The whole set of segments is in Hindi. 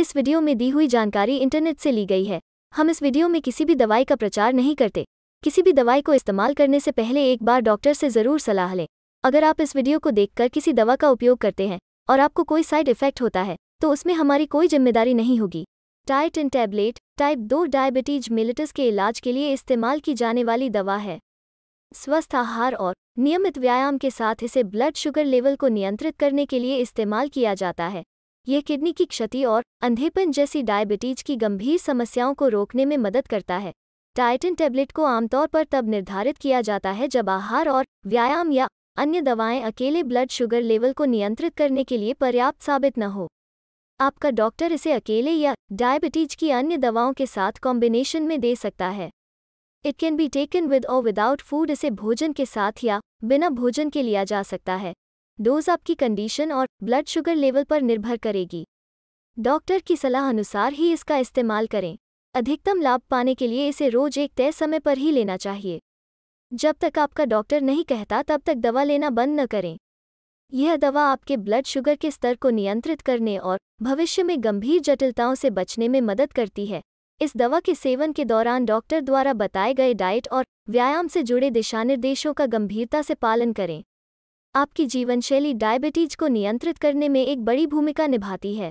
इस वीडियो में दी हुई जानकारी इंटरनेट से ली गई है हम इस वीडियो में किसी भी दवाई का प्रचार नहीं करते किसी भी दवाई को इस्तेमाल करने से पहले एक बार डॉक्टर से ज़रूर सलाह लें अगर आप इस वीडियो को देखकर किसी दवा का उपयोग करते हैं और आपको कोई साइड इफेक्ट होता है तो उसमें हमारी कोई जिम्मेदारी नहीं होगी इन टैबलेट टाइप दो डायबिटीज मिलिटस के इलाज के लिए इस्तेमाल की जाने वाली दवा है स्वस्थ आहार और नियमित व्यायाम के साथ इसे ब्लड शुगर लेवल को नियंत्रित करने के लिए इस्तेमाल किया जाता है यह किडनी की क्षति और अंधेपन जैसी डायबिटीज की गंभीर समस्याओं को रोकने में मदद करता है टाइटन टैबलेट को आमतौर पर तब निर्धारित किया जाता है जब आहार और व्यायाम या अन्य दवाएं अकेले ब्लड शुगर लेवल को नियंत्रित करने के लिए पर्याप्त साबित न हो आपका डॉक्टर इसे अकेले या डायबिटीज की अन्य दवाओं के साथ कॉम्बिनेशन में दे सकता है it can be taken with और विदाउट फूड इसे भोजन के साथ या बिना भोजन के लिया जा सकता है डोज आपकी कंडीशन और ब्लड शुगर लेवल पर निर्भर करेगी डॉक्टर की सलाह अनुसार ही इसका इस्तेमाल करें अधिकतम लाभ पाने के लिए इसे रोज एक तय समय पर ही लेना चाहिए जब तक आपका डॉक्टर नहीं कहता तब तक दवा लेना बंद न करें यह दवा आपके ब्लड शुगर के स्तर को नियंत्रित करने और भविष्य में गंभीर जटिलताओं से बचने में मदद करती है इस दवा के सेवन के दौरान डॉक्टर द्वारा बताए गए डाइट और व्यायाम से जुड़े दिशानिर्देशों का गंभीरता से पालन करें आपकी जीवनशैली डायबिटीज को नियंत्रित करने में एक बड़ी भूमिका निभाती है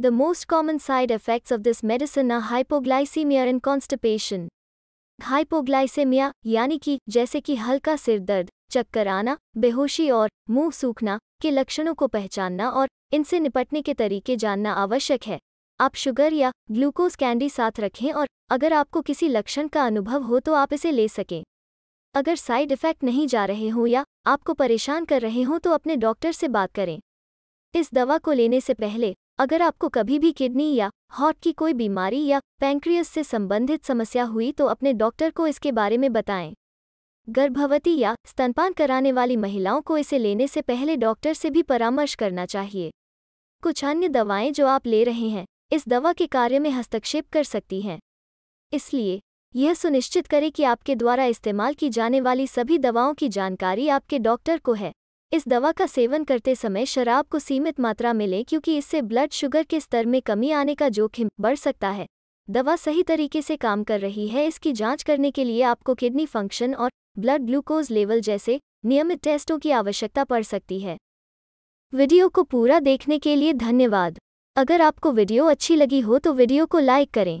the most common side effects of this medicine are hypoglycaemia and constipation hypoglycaemia यानी कि जैसे कि हल्का सिर दर्द चक्कर आना बेहोशी और मुंह सूखना के लक्षणों को पहचानना और इनसे निपटने के तरीके जानना आवश्यक है आप शुगर या ग्लूकोज कैंडी साथ रखें और अगर आपको किसी लक्षण का अनुभव हो तो आप इसे ले सकें अगर साइड इफ़ेक्ट नहीं जा रहे हों या आपको परेशान कर रहे हों तो अपने डॉक्टर से बात करें इस दवा को लेने से पहले अगर आपको कभी भी किडनी या हॉट की कोई बीमारी या पैंक्रियस से संबंधित समस्या हुई तो अपने डॉक्टर को इसके बारे में बताएं गर्भवती या स्तनपान कराने वाली महिलाओं को इसे लेने से पहले डॉक्टर से भी परामर्श करना चाहिए कुछ अन्य दवाएं जो आप ले रहे हैं इस दवा के कार्य में हस्तक्षेप कर सकती हैं इसलिए यह सुनिश्चित करें कि आपके द्वारा इस्तेमाल की जाने वाली सभी दवाओं की जानकारी आपके डॉक्टर को है इस दवा का सेवन करते समय शराब को सीमित मात्रा में लें क्योंकि इससे ब्लड शुगर के स्तर में कमी आने का जोखिम बढ़ सकता है दवा सही तरीके से काम कर रही है इसकी जांच करने के लिए आपको किडनी फंक्शन और ब्लड ग्लूकोज लेवल जैसे नियमित टेस्टों की आवश्यकता पड़ सकती है वीडियो को पूरा देखने के लिए धन्यवाद अगर आपको वीडियो अच्छी लगी हो तो वीडियो को लाइक करें